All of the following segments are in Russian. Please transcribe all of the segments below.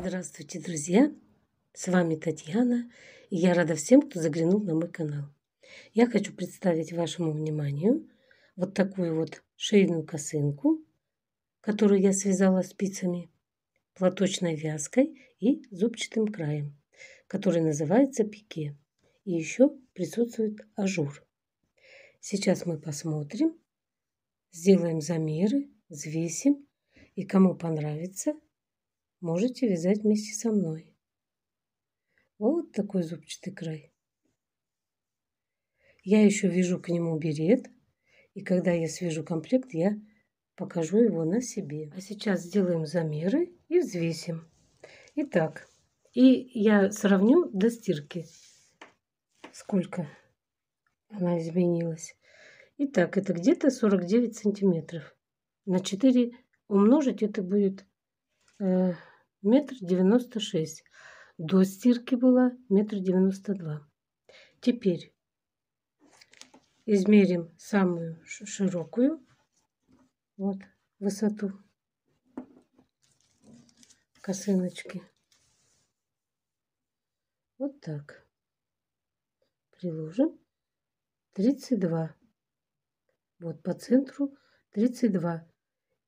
Здравствуйте, друзья! С вами Татьяна, и я рада всем, кто заглянул на мой канал. Я хочу представить вашему вниманию вот такую вот шейную косынку, которую я связала спицами, платочной вязкой и зубчатым краем, который называется пике и еще присутствует ажур. Сейчас мы посмотрим, сделаем замеры, взвесим, и кому понравится, можете вязать вместе со мной. Вот такой зубчатый край. Я еще вяжу к нему берет, и когда я свяжу комплект, я покажу его на себе. А сейчас сделаем замеры и взвесим. Итак, и я сравню до стирки сколько она изменилась. Итак, это где-то 49 сантиметров. На 4 умножить это будет э, метр девяносто шесть. До стирки было метр девяносто два. Теперь измерим самую широкую вот, высоту косыночки. Вот так приложим 32. Вот по центру 32.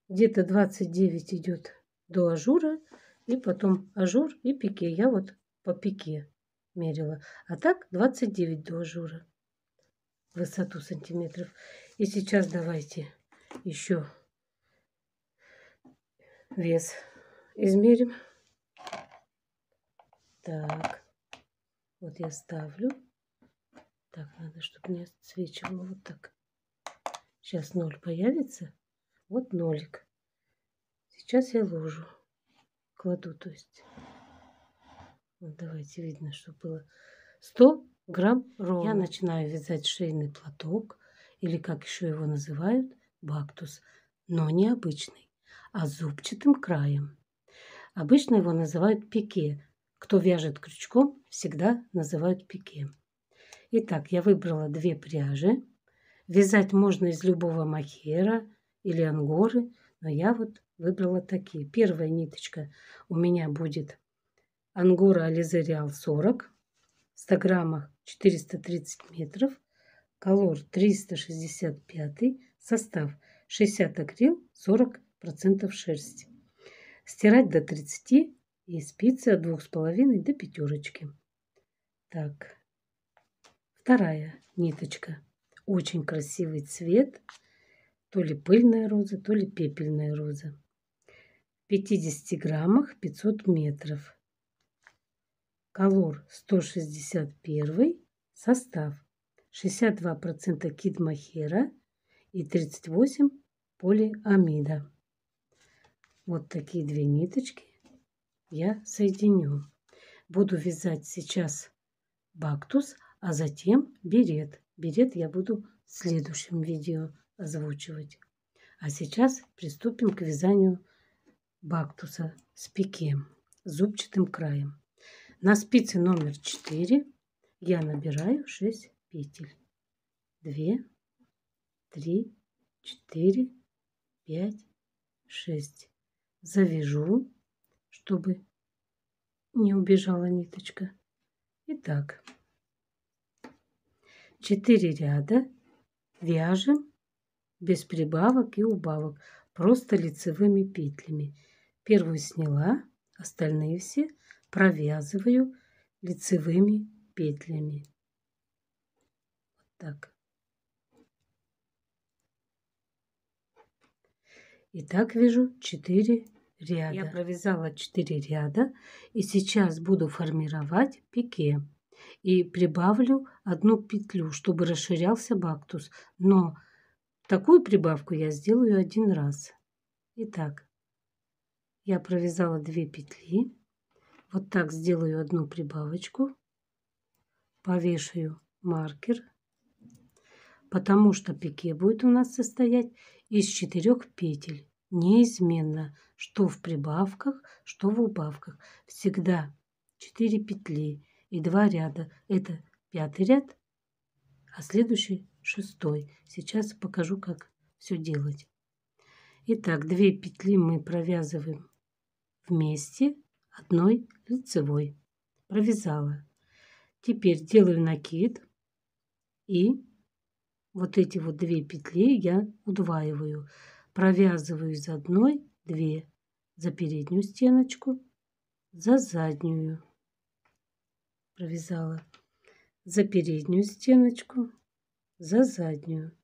Где-то 29 идет до ажура, и потом ажур и пике. Я вот по пике мерила. А так 29 до ажура высоту сантиметров. И сейчас давайте еще вес измерим. Так, вот я ставлю так, надо, чтобы не отсвечивало вот так. Сейчас ноль появится. Вот нолик. Сейчас я ложу. Кладу, то есть. Вот давайте видно, что было 100 грамм ровно. Я начинаю вязать шейный платок, или как еще его называют, бактус, но не обычный, а зубчатым краем. Обычно его называют пике. Кто вяжет крючком, всегда называют пике. Итак, я выбрала две пряжи. Вязать можно из любого махера или ангоры, но я вот выбрала такие. Первая ниточка у меня будет ангора ализериал 40, в 100 граммах 430 метров, колор 365, состав 60 акрил, 40% шерсти. Стирать до 30 и спицы от 2,5 до пятерочки. Так, Вторая ниточка. Очень красивый цвет. То ли пыльная роза, то ли пепельная роза. В 50 граммах 500 метров. Колор 161. Состав. 62% кидмахера и 38% полиамида. Вот такие две ниточки я соединю. Буду вязать сейчас бактус, а затем берет. Берет я буду в следующем видео озвучивать. А сейчас приступим к вязанию бактуса с пике зубчатым краем. На спице номер 4 я набираю 6 петель. 2, 3, 4, 5, 6. Завяжу, чтобы не убежала ниточка. Итак, 4 ряда вяжем без прибавок и убавок, просто лицевыми петлями. Первую сняла, остальные все провязываю лицевыми петлями. Вот так. И так вяжу 4 ряда. Я провязала 4 ряда и сейчас буду формировать пике и прибавлю одну петлю, чтобы расширялся бактус. Но такую прибавку я сделаю один раз. Итак, я провязала две петли. Вот так сделаю одну прибавочку. Повешаю маркер, потому что пике будет у нас состоять из четырех петель неизменно, что в прибавках, что в убавках. Всегда 4 петли и два ряда. Это пятый ряд, а следующий шестой. Сейчас покажу, как все делать. Итак, две петли мы провязываем вместе одной лицевой. Провязала. Теперь делаю накид и вот эти вот две петли я удваиваю. Провязываю из одной две за переднюю стеночку, за заднюю провязала за переднюю стеночку, за заднюю.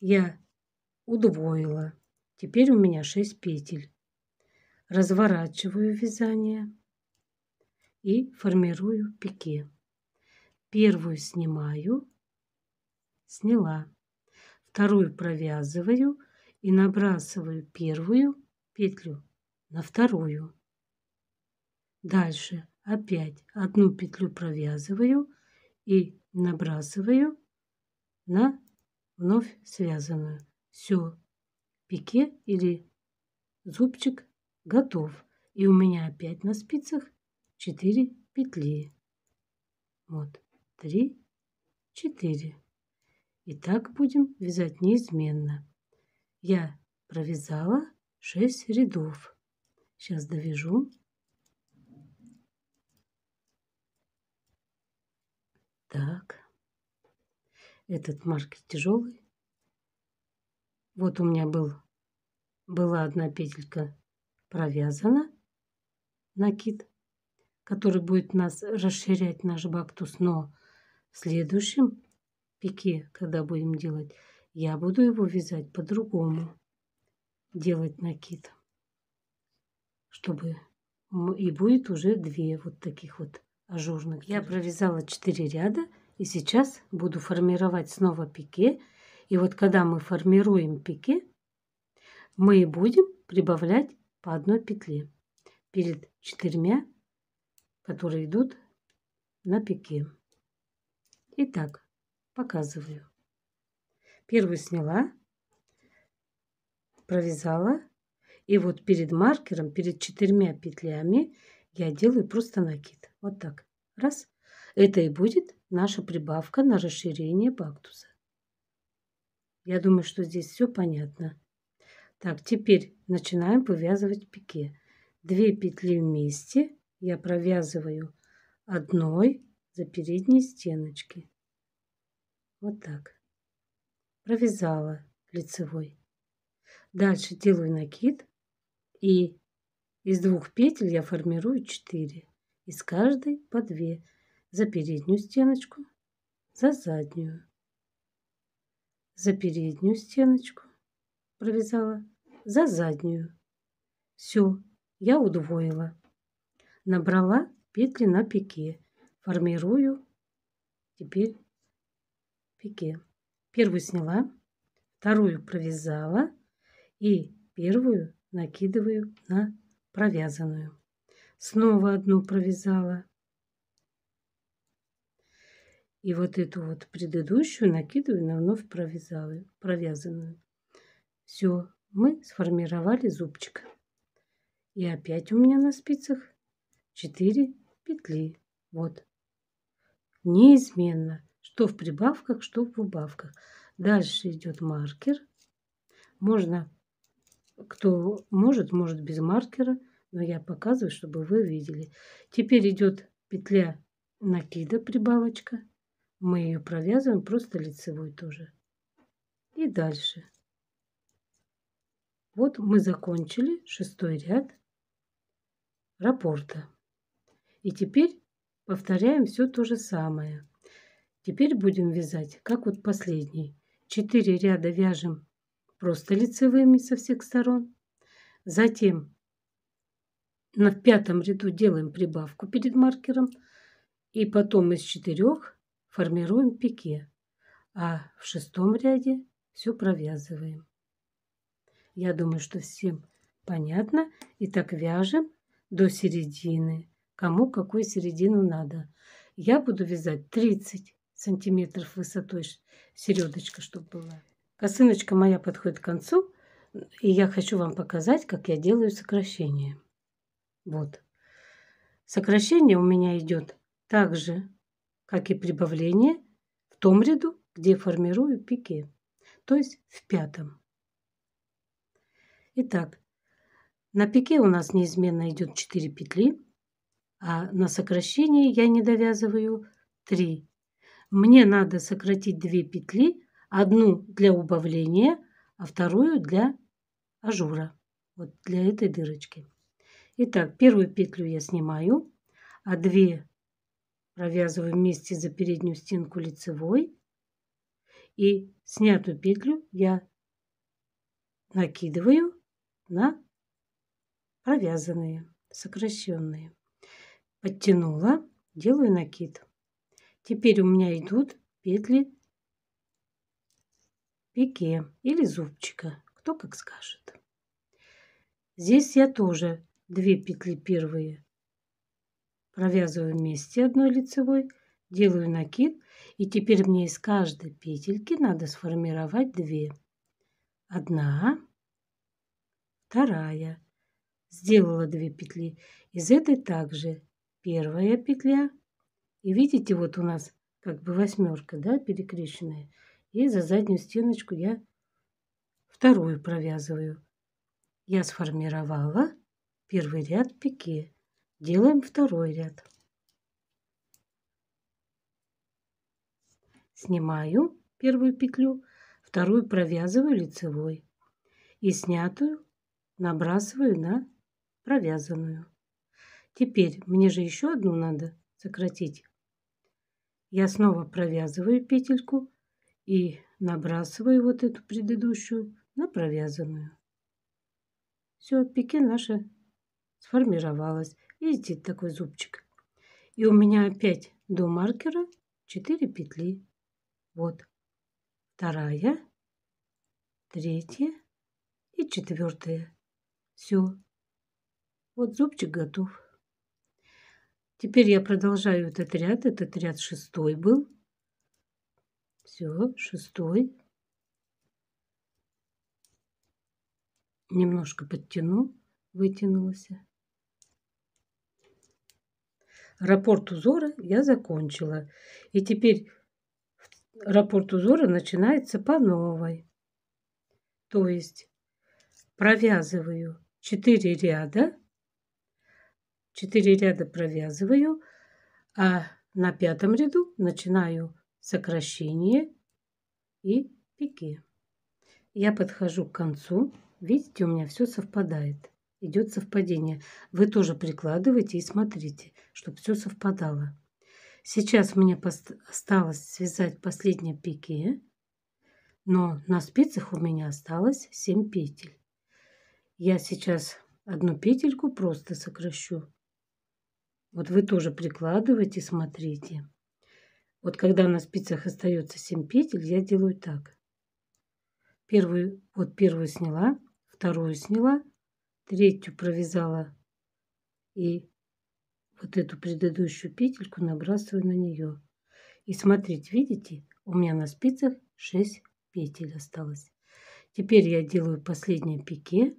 Я удвоила. Теперь у меня 6 петель. Разворачиваю вязание и формирую пике. Первую снимаю, сняла. Вторую провязываю и набрасываю первую петлю на вторую. Дальше опять одну петлю провязываю и набрасываю на вновь связанную. Все, пике или зубчик готов. И у меня опять на спицах 4 петли. Вот, 3, 4. И так будем вязать неизменно. Я провязала 6 рядов. Сейчас довяжу этот маркер тяжелый. Вот у меня был, была одна петелька провязана накид, который будет нас расширять наш бактус, но в следующем пике, когда будем делать, я буду его вязать по-другому, делать накид, чтобы и будет уже две вот таких вот ажурных. Я провязала 4 ряда. И сейчас буду формировать снова пике. И вот когда мы формируем пике, мы будем прибавлять по одной петле перед четырьмя, которые идут на пике. Итак, показываю. Первую сняла, провязала. И вот перед маркером, перед четырьмя петлями я делаю просто накид. Вот так. Раз. Это и будет наша прибавка на расширение бактуса. Я думаю, что здесь все понятно. Так, теперь начинаем повязывать пике. Две петли вместе я провязываю одной за передние стеночки. Вот так. Провязала лицевой. Дальше делаю накид и из двух петель я формирую 4. Из каждой по 2 за переднюю стеночку, за заднюю, за переднюю стеночку провязала, за заднюю. Все, я удвоила. Набрала петли на пике. Формирую теперь пике. Первую сняла, вторую провязала и первую накидываю на провязанную. Снова одну провязала, и вот эту вот предыдущую накидываю на вновь провязаю, провязанную. Все, мы сформировали зубчик. И опять у меня на спицах 4 петли. Вот. Неизменно. Что в прибавках, что в убавках. Дальше идет маркер. Можно, кто может, может без маркера, но я показываю, чтобы вы видели. Теперь идет петля накида, прибавочка. Мы ее провязываем просто лицевой тоже. И дальше. Вот мы закончили шестой ряд раппорта. И теперь повторяем все то же самое. Теперь будем вязать, как вот последний. четыре ряда вяжем просто лицевыми со всех сторон. Затем на пятом ряду делаем прибавку перед маркером. И потом из четырех формируем пике, а в шестом ряде все провязываем. Я думаю, что всем понятно. И так вяжем до середины, кому какую середину надо. Я буду вязать 30 сантиметров высотой середочка, чтобы была. Косыночка моя подходит к концу, и я хочу вам показать, как я делаю сокращение. Вот. Сокращение у меня идет также как и прибавление в том ряду, где формирую пике, то есть в пятом. Итак, на пике у нас неизменно идет 4 петли, а на сокращении я не довязываю 3. Мне надо сократить 2 петли, одну для убавления, а вторую для ажура, вот для этой дырочки. Итак, первую петлю я снимаю, а две провязываю вместе за переднюю стенку лицевой и снятую петлю я накидываю на провязанные, сокращенные. Подтянула, делаю накид. Теперь у меня идут петли пике или зубчика, кто как скажет. Здесь я тоже две петли первые провязываю вместе одной лицевой, делаю накид и теперь мне из каждой петельки надо сформировать две. Одна, вторая. Сделала две петли. Из этой также первая петля. И видите, вот у нас как бы восьмерка, да, перекрещенная. И за заднюю стеночку я вторую провязываю. Я сформировала первый ряд пике. Делаем второй ряд. Снимаю первую петлю, вторую провязываю лицевой и снятую набрасываю на провязанную. Теперь мне же еще одну надо сократить. Я снова провязываю петельку и набрасываю вот эту предыдущую на провязанную. Все, пике наше сформировалось. Видите, такой зубчик. И у меня опять до маркера 4 петли. Вот. Вторая, третья и четвертая. Все. Вот зубчик готов. Теперь я продолжаю этот ряд. Этот ряд шестой был. Все, шестой. Немножко подтяну, вытянулся. Раппорт узора я закончила. И теперь раппорт узора начинается по новой. То есть провязываю 4 ряда, 4 ряда провязываю, а на пятом ряду начинаю сокращение и пике. Я подхожу к концу. Видите, у меня все совпадает идет совпадение. Вы тоже прикладываете и смотрите, чтобы все совпадало. Сейчас мне осталось связать последнее пике, но на спицах у меня осталось 7 петель. Я сейчас одну петельку просто сокращу. Вот вы тоже прикладываете, смотрите. Вот когда на спицах остается 7 петель, я делаю так. Первую, вот первую сняла, вторую сняла, третью провязала и вот эту предыдущую петельку набрасываю на нее. И смотрите, видите, у меня на спицах 6 петель осталось. Теперь я делаю последнее пике.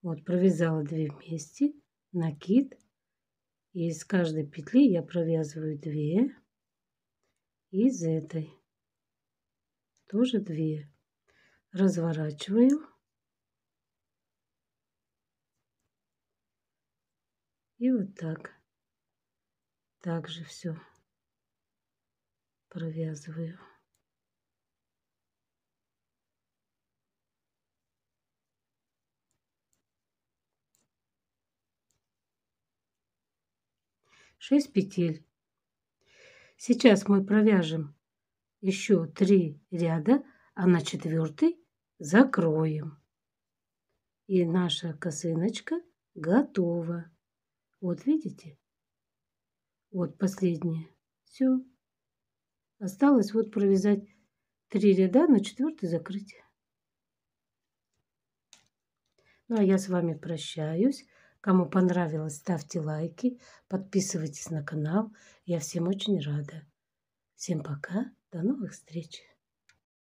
Вот провязала 2 вместе, накид. И из каждой петли я провязываю 2. Из этой тоже 2. Разворачиваю И вот так. Также все провязываю. Шесть петель. Сейчас мы провяжем еще три ряда, а на четвертый закроем. И наша косыночка готова. Вот видите? Вот последнее. Все. Осталось вот провязать три ряда, на четвертый закрыть. Ну а я с вами прощаюсь. Кому понравилось, ставьте лайки, подписывайтесь на канал. Я всем очень рада. Всем пока, до новых встреч!